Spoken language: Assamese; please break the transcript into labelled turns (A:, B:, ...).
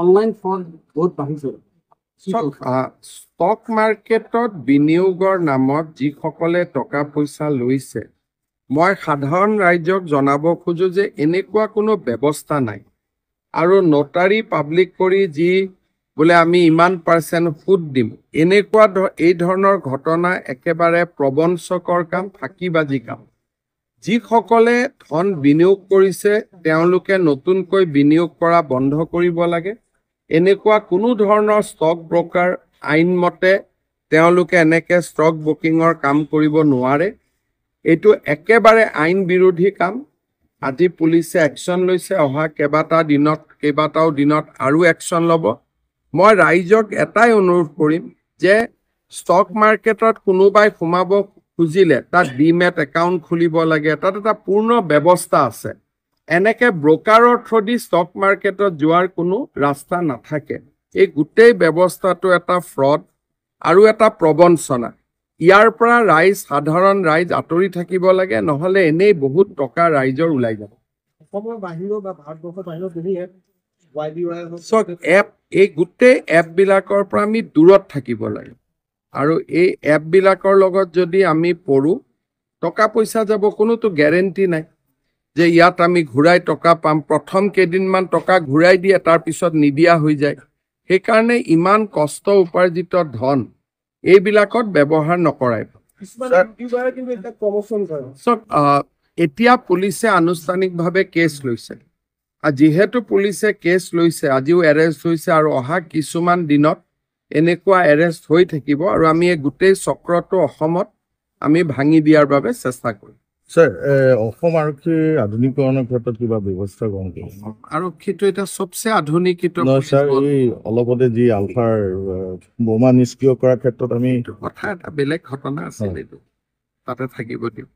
A: অনলাইন ফ্ৰড বহুত বাঢ়িছে ষ্টক মাৰ্কেটত বিনিয়োগৰ নামত যিসকলে টকা পইচা লৈছে মই সাধাৰণ ৰাইজক জনাব খোজোঁ যে এনেকুৱা কোনো ব্যৱস্থা নাই আৰু নটাৰী পাব্লিক কৰি যি বোলে আমি ইমান পাৰ্চেণ্ট সুত দিম এনেকুৱা এই ধৰণৰ ঘটনা একেবাৰে প্ৰবঞ্চকৰ কাম ফাঁকিবাজি কাম যিসকলে ধন বিনিয়োগ কৰিছে তেওঁলোকে নতুনকৈ বিনিয়োগ কৰা বন্ধ কৰিব লাগে এনেকুৱা কোনো ধৰণৰ ষ্টক ব্ৰকাৰ আইনমতে তেওঁলোকে এনেকৈ ষ্টক ব্ৰকিঙৰ কাম কৰিব নোৱাৰে এইটো একেবাৰে আইন বিৰোধী কাম আজি পুলিচে একশ্যন লৈছে অহা কেইবাটাও দিনত কেইবাটাও দিনত আৰু একশ্যন ল'ব মই ৰাইজক এটাই অনুৰোধ কৰিম যে ষ্টক মাৰ্কেটত কোনোবাই সোমাব খুজিলে তাত ডিমেট একাউণ্ট খুলিব লাগে তাত এটা পূৰ্ণ ব্যৱস্থা আছে এনেকে ব্ৰকাৰৰ থ্ৰদি ষ্টক মাৰ্কেটত যোৱাৰ কোনো ৰাস্তা নাথাকে এই গোটেই ব্যৱস্থাটো এটা ফ্ৰড আৰু এটা প্ৰবঞ্চনা ইয়াৰ পৰা ৰাইজ সাধাৰণ ৰাইজ আঁতৰি থাকিব লাগে নহ'লে এনেই বহুত টকা ৰাইজৰ ওলাই যাব অসমৰ বাহিৰৰ বা ভাৰতবৰ্ষৰ বাহিৰত এই গোটেই এপবিলাকৰ পৰা আমি দূৰত থাকিব লাগে আৰু এই এপবিলাকৰ লগত যদি আমি পঢ়োঁ টকা পইচা যাব কোনোতো গেৰেণ্টি নাই যে ইয়াত আমি ঘূৰাই টকা পাম প্ৰথম কেইদিনমান টকা ঘূৰাই দিয়ে তাৰপিছত নিদিয়া হৈ যায় সেইকাৰণে ইমান কষ্ট উপাৰ্জিত ধন এইবিলাকত ব্যৱহাৰ নকৰাই এতিয়া পুলিচে আনুষ্ঠানিকভাৱে কেছ লৈছে যিহেতু পুলিচে কেছ লৈছে আজিও এৰেষ্ট হৈছে আৰু অহা কিছুমান দিনত এনেকুৱা এৰেষ্ট হৈ থাকিব আৰু আমি এই গোটেই চক্ৰটো অসমত আমি ভাঙি দিয়াৰ বাবে চেষ্টা কৰিম অসম আৰক্ষীৰ আধুনিকৰণৰ ক্ষেত্ৰত কিবা ব্যৱস্থা গ্ৰহণ কৰিব আৰক্ষীটো এতিয়া চবচে আধুনিক অলপতে যি আলফাৰ বোমা নিষ্ক্ৰিয় কৰাৰ ক্ষেত্ৰত আমি কথা এটা বেলেগ ঘটনা আছে এইটো তাতে থাকিব দিওঁ